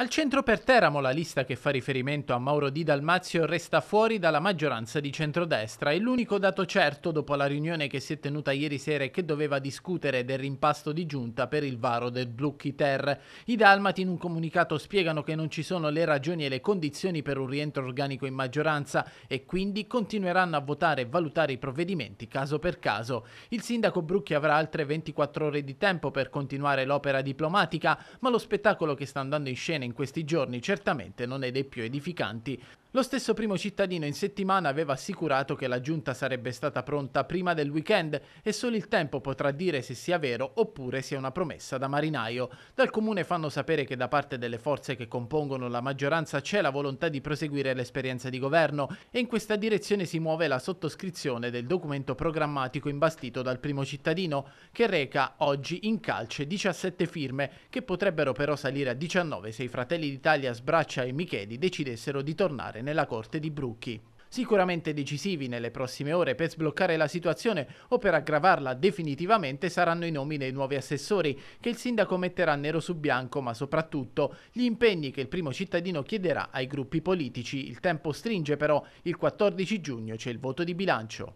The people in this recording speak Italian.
Al centro per Teramo la lista che fa riferimento a Mauro Di Dalmazio resta fuori dalla maggioranza di centrodestra e l'unico dato certo dopo la riunione che si è tenuta ieri sera e che doveva discutere del rimpasto di giunta per il varo del Blucchi Ter. I Dalmati in un comunicato spiegano che non ci sono le ragioni e le condizioni per un rientro organico in maggioranza e quindi continueranno a votare e valutare i provvedimenti caso per caso. Il sindaco Brucchi avrà altre 24 ore di tempo per continuare l'opera diplomatica, ma lo spettacolo che sta andando in scena in in questi giorni certamente non è dei più edificanti lo stesso primo cittadino in settimana aveva assicurato che la giunta sarebbe stata pronta prima del weekend e solo il tempo potrà dire se sia vero oppure sia una promessa da marinaio. Dal comune fanno sapere che da parte delle forze che compongono la maggioranza c'è la volontà di proseguire l'esperienza di governo e in questa direzione si muove la sottoscrizione del documento programmatico imbastito dal primo cittadino che reca oggi in calce 17 firme che potrebbero però salire a 19 se i Fratelli d'Italia, Sbraccia e Micheli decidessero di tornare giudicare nella corte di Brucchi. Sicuramente decisivi nelle prossime ore per sbloccare la situazione o per aggravarla definitivamente saranno i nomi dei nuovi assessori che il sindaco metterà nero su bianco, ma soprattutto gli impegni che il primo cittadino chiederà ai gruppi politici. Il tempo stringe però, il 14 giugno c'è il voto di bilancio.